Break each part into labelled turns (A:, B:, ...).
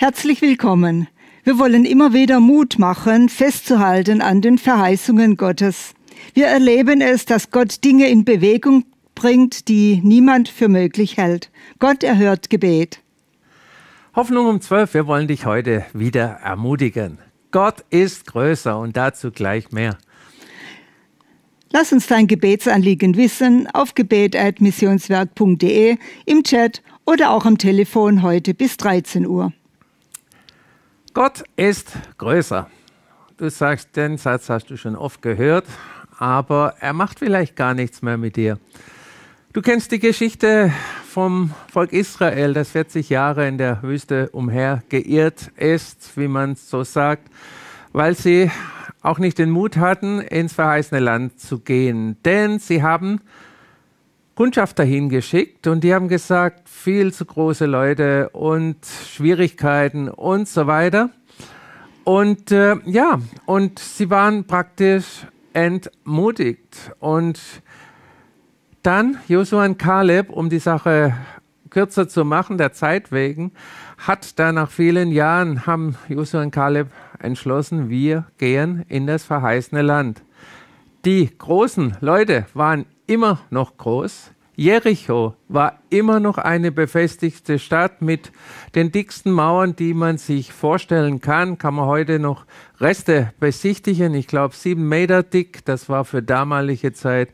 A: Herzlich willkommen. Wir wollen immer wieder Mut machen, festzuhalten an den Verheißungen Gottes. Wir erleben es, dass Gott Dinge in Bewegung bringt, die niemand für möglich hält. Gott erhört Gebet.
B: Hoffnung um 12, wir wollen dich heute wieder ermutigen. Gott ist größer und dazu gleich mehr.
A: Lass uns dein Gebetsanliegen wissen auf gebet.missionswerk.de, im Chat oder auch am Telefon heute bis 13 Uhr.
B: Gott ist größer. Du sagst, den Satz hast du schon oft gehört, aber er macht vielleicht gar nichts mehr mit dir. Du kennst die Geschichte vom Volk Israel, das 40 Jahre in der Wüste umhergeirrt ist, wie man so sagt, weil sie auch nicht den Mut hatten, ins verheißene Land zu gehen. Denn sie haben Kundschafter hingeschickt und die haben gesagt, viel zu große Leute und Schwierigkeiten und so weiter. Und äh, ja, und sie waren praktisch entmutigt. Und dann Josua und Kaleb, um die Sache kürzer zu machen, der Zeit wegen, hat da nach vielen Jahren, haben Josua und Kaleb entschlossen, wir gehen in das verheißene Land. Die großen Leute waren immer noch groß. Jericho war immer noch eine befestigte Stadt mit den dicksten Mauern, die man sich vorstellen kann. Kann man heute noch Reste besichtigen. Ich glaube, sieben Meter dick. Das war für damalige Zeit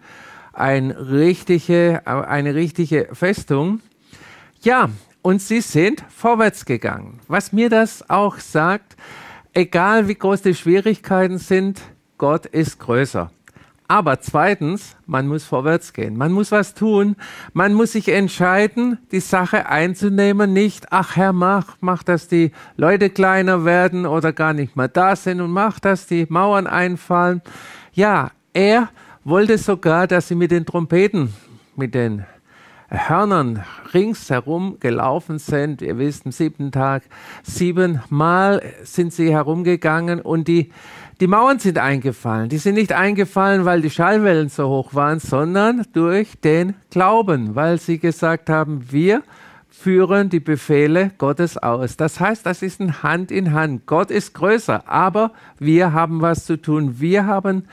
B: ein richtige, eine richtige Festung. Ja, und sie sind vorwärts gegangen. Was mir das auch sagt, egal wie groß die Schwierigkeiten sind, Gott ist größer. Aber zweitens, man muss vorwärts gehen. Man muss was tun. Man muss sich entscheiden, die Sache einzunehmen. Nicht, ach Herr, mach, mach, dass die Leute kleiner werden oder gar nicht mehr da sind und mach, dass die Mauern einfallen. Ja, er wollte sogar, dass sie mit den Trompeten, mit den Hörnern ringsherum gelaufen sind. Ihr wisst, am siebten Tag siebenmal sind sie herumgegangen und die, die Mauern sind eingefallen. Die sind nicht eingefallen, weil die Schallwellen so hoch waren, sondern durch den Glauben, weil sie gesagt haben, wir führen die Befehle Gottes aus. Das heißt, das ist ein Hand in Hand. Gott ist größer, aber wir haben was zu tun. Wir haben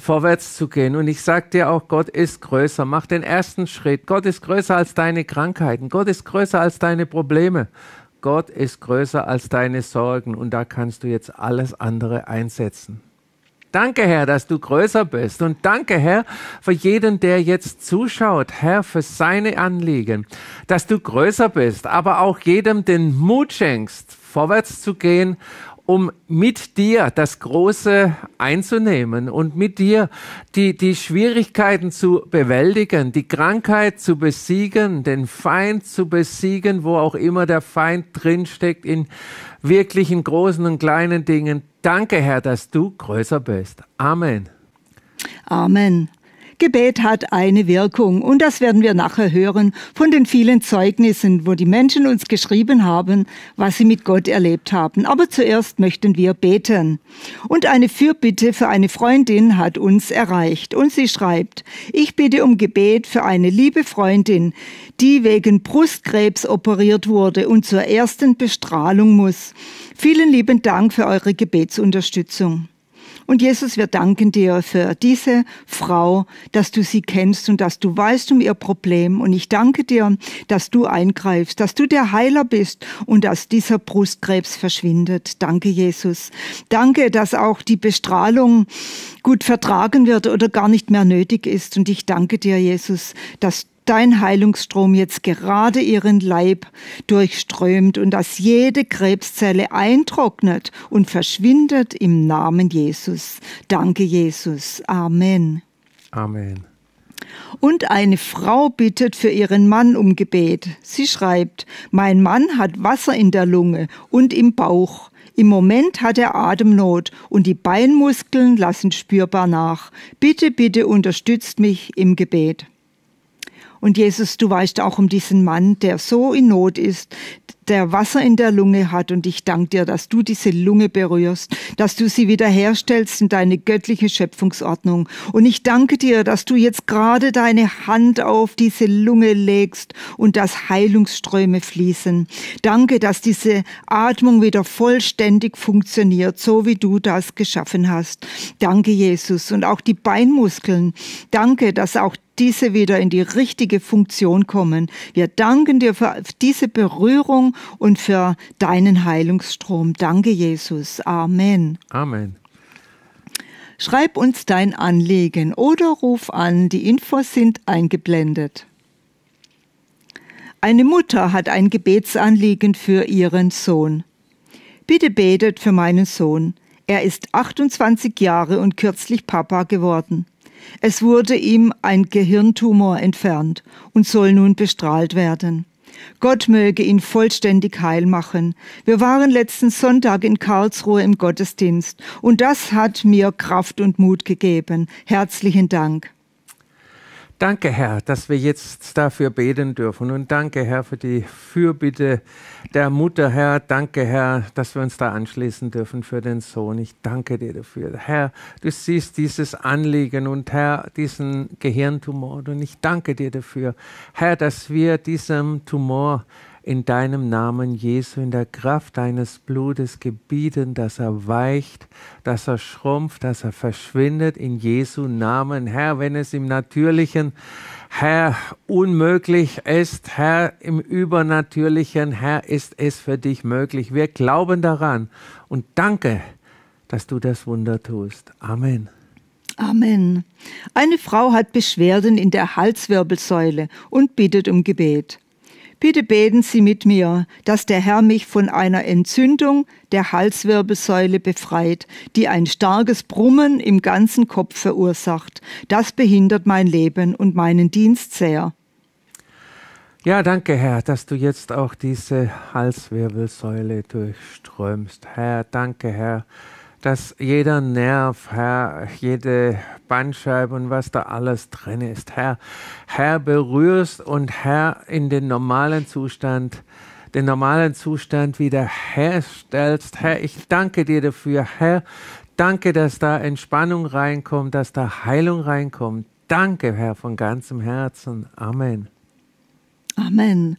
B: vorwärts zu gehen. Und ich sage dir auch, Gott ist größer. Mach den ersten Schritt. Gott ist größer als deine Krankheiten. Gott ist größer als deine Probleme. Gott ist größer als deine Sorgen. Und da kannst du jetzt alles andere einsetzen. Danke, Herr, dass du größer bist. Und danke, Herr, für jeden, der jetzt zuschaut, Herr, für seine Anliegen, dass du größer bist, aber auch jedem den Mut schenkst, vorwärts zu gehen um mit dir das Große einzunehmen und mit dir die, die Schwierigkeiten zu bewältigen, die Krankheit zu besiegen, den Feind zu besiegen, wo auch immer der Feind drinsteckt, in wirklichen großen und kleinen Dingen. Danke, Herr, dass du größer bist. Amen.
A: Amen. Gebet hat eine Wirkung und das werden wir nachher hören von den vielen Zeugnissen, wo die Menschen uns geschrieben haben, was sie mit Gott erlebt haben. Aber zuerst möchten wir beten. Und eine Fürbitte für eine Freundin hat uns erreicht und sie schreibt, ich bitte um Gebet für eine liebe Freundin, die wegen Brustkrebs operiert wurde und zur ersten Bestrahlung muss. Vielen lieben Dank für eure Gebetsunterstützung. Und Jesus, wir danken dir für diese Frau, dass du sie kennst und dass du weißt um ihr Problem. Und ich danke dir, dass du eingreifst, dass du der Heiler bist und dass dieser Brustkrebs verschwindet. Danke, Jesus. Danke, dass auch die Bestrahlung gut vertragen wird oder gar nicht mehr nötig ist. Und ich danke dir, Jesus, dass dein Heilungsstrom jetzt gerade ihren Leib durchströmt und dass jede Krebszelle eintrocknet und verschwindet im Namen Jesus. Danke, Jesus. Amen. Amen. Und eine Frau bittet für ihren Mann um Gebet. Sie schreibt, mein Mann hat Wasser in der Lunge und im Bauch. Im Moment hat er Atemnot und die Beinmuskeln lassen spürbar nach. Bitte, bitte unterstützt mich im Gebet. Und Jesus, du weißt auch um diesen Mann, der so in Not ist, der Wasser in der Lunge hat. Und ich danke dir, dass du diese Lunge berührst, dass du sie wiederherstellst in deine göttliche Schöpfungsordnung. Und ich danke dir, dass du jetzt gerade deine Hand auf diese Lunge legst und dass Heilungsströme fließen. Danke, dass diese Atmung wieder vollständig funktioniert, so wie du das geschaffen hast. Danke, Jesus. Und auch die Beinmuskeln. Danke, dass auch diese wieder in die richtige Funktion kommen. Wir danken dir für diese Berührung und für deinen Heilungsstrom. Danke, Jesus. Amen. Amen. Schreib uns dein Anliegen oder ruf an, die Infos sind eingeblendet. Eine Mutter hat ein Gebetsanliegen für ihren Sohn. Bitte betet für meinen Sohn. Er ist 28 Jahre und kürzlich Papa geworden. Es wurde ihm ein Gehirntumor entfernt und soll nun bestrahlt werden. Gott möge ihn vollständig heil machen. Wir waren letzten Sonntag in Karlsruhe im Gottesdienst und das hat mir Kraft und Mut gegeben. Herzlichen Dank.
B: Danke, Herr, dass wir jetzt dafür beten dürfen. Und danke, Herr, für die Fürbitte der Mutter, Herr. Danke, Herr, dass wir uns da anschließen dürfen für den Sohn. Ich danke dir dafür. Herr, du siehst dieses Anliegen und Herr, diesen Gehirntumor. Und ich danke dir dafür, Herr, dass wir diesem Tumor in deinem Namen Jesu, in der Kraft deines Blutes gebieten, dass er weicht, dass er schrumpft, dass er verschwindet in Jesu Namen. Herr, wenn es im Natürlichen, Herr, unmöglich ist, Herr, im Übernatürlichen, Herr, ist es für dich möglich. Wir glauben daran und danke, dass du das Wunder tust. Amen.
A: Amen. Eine Frau hat Beschwerden in der Halswirbelsäule und bittet um Gebet. Bitte beten Sie mit mir, dass der Herr mich von einer Entzündung der Halswirbelsäule befreit, die ein starkes Brummen im ganzen Kopf verursacht. Das behindert mein Leben und meinen Dienst sehr.
B: Ja, danke, Herr, dass du jetzt auch diese Halswirbelsäule durchströmst. Herr, danke, Herr dass jeder Nerv, Herr, jede Bandscheibe und was da alles drin ist, Herr, Herr berührst und Herr in den normalen Zustand, den normalen Zustand wieder herstellst. Herr, ich danke dir dafür, Herr, danke, dass da Entspannung reinkommt, dass da Heilung reinkommt. Danke, Herr, von ganzem Herzen. Amen.
A: Amen.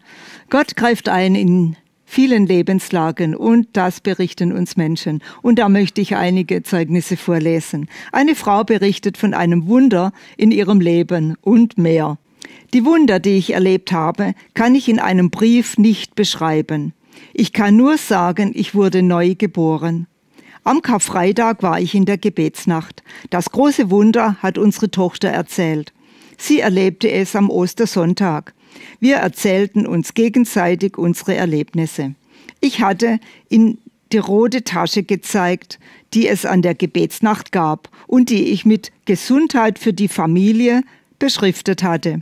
A: Gott greift ein in vielen Lebenslagen und das berichten uns Menschen. Und da möchte ich einige Zeugnisse vorlesen. Eine Frau berichtet von einem Wunder in ihrem Leben und mehr. Die Wunder, die ich erlebt habe, kann ich in einem Brief nicht beschreiben. Ich kann nur sagen, ich wurde neu geboren. Am Karfreitag war ich in der Gebetsnacht. Das große Wunder hat unsere Tochter erzählt. Sie erlebte es am Ostersonntag. Wir erzählten uns gegenseitig unsere Erlebnisse. Ich hatte in die rote Tasche gezeigt, die es an der Gebetsnacht gab und die ich mit Gesundheit für die Familie beschriftet hatte.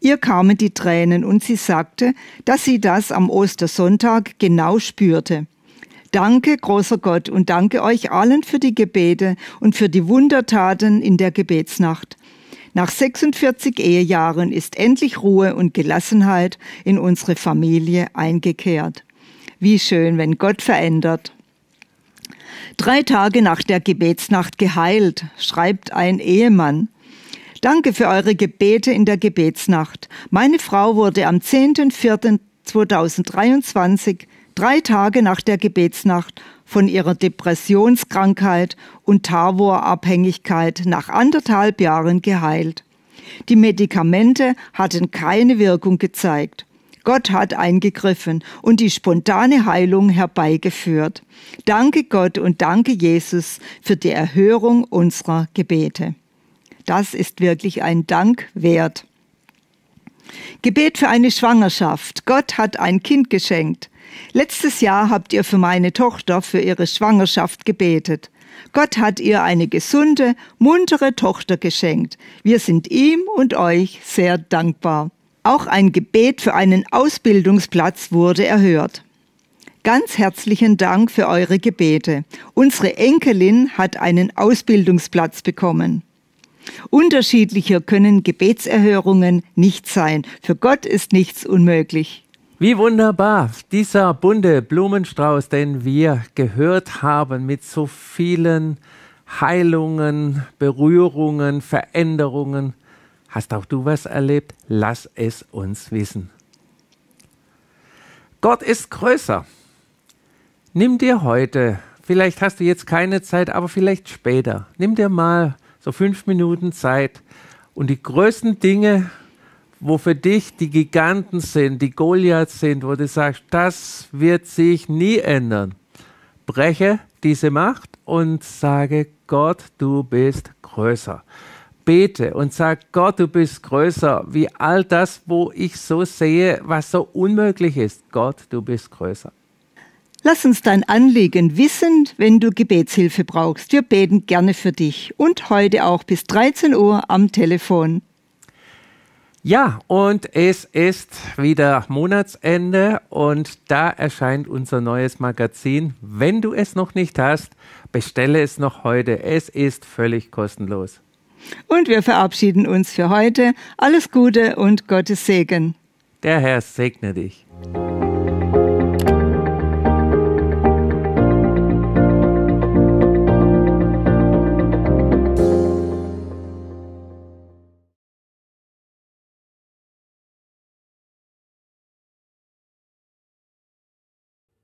A: Ihr kamen die Tränen und sie sagte, dass sie das am Ostersonntag genau spürte. Danke, großer Gott, und danke euch allen für die Gebete und für die Wundertaten in der Gebetsnacht. Nach 46 Ehejahren ist endlich Ruhe und Gelassenheit in unsere Familie eingekehrt. Wie schön, wenn Gott verändert. Drei Tage nach der Gebetsnacht geheilt, schreibt ein Ehemann. Danke für eure Gebete in der Gebetsnacht. Meine Frau wurde am 10.04.2023 drei Tage nach der Gebetsnacht von ihrer Depressionskrankheit und Tavorabhängigkeit nach anderthalb Jahren geheilt. Die Medikamente hatten keine Wirkung gezeigt. Gott hat eingegriffen und die spontane Heilung herbeigeführt. Danke Gott und danke Jesus für die Erhörung unserer Gebete. Das ist wirklich ein Dank wert. Gebet für eine Schwangerschaft. Gott hat ein Kind geschenkt. Letztes Jahr habt ihr für meine Tochter für ihre Schwangerschaft gebetet. Gott hat ihr eine gesunde, muntere Tochter geschenkt. Wir sind ihm und euch sehr dankbar. Auch ein Gebet für einen Ausbildungsplatz wurde erhört. Ganz herzlichen Dank für eure Gebete. Unsere Enkelin hat einen Ausbildungsplatz bekommen. Unterschiedlicher können Gebetserhörungen nicht sein. Für Gott ist nichts unmöglich. Wie wunderbar
B: dieser bunte Blumenstrauß, den wir gehört haben mit so vielen Heilungen, Berührungen, Veränderungen. Hast auch du was erlebt? Lass es uns wissen. Gott ist größer. Nimm dir heute, vielleicht hast du jetzt keine Zeit, aber vielleicht später, nimm dir mal so fünf Minuten Zeit und die größten Dinge, wo für dich die Giganten sind, die Goliath sind, wo du sagst, das wird sich nie ändern. Breche diese Macht und sage, Gott, du bist größer. Bete und sag, Gott, du bist größer, wie all das, wo ich so sehe, was so unmöglich ist. Gott, du bist größer.
A: Lass uns dein Anliegen wissen, wenn du Gebetshilfe brauchst. Wir beten gerne für dich und heute auch bis 13 Uhr am Telefon
B: ja, und es ist wieder Monatsende und da erscheint unser neues Magazin. Wenn du es noch nicht hast, bestelle es noch heute. Es ist völlig kostenlos.
A: Und wir verabschieden uns für heute. Alles Gute und Gottes Segen.
B: Der Herr segne dich.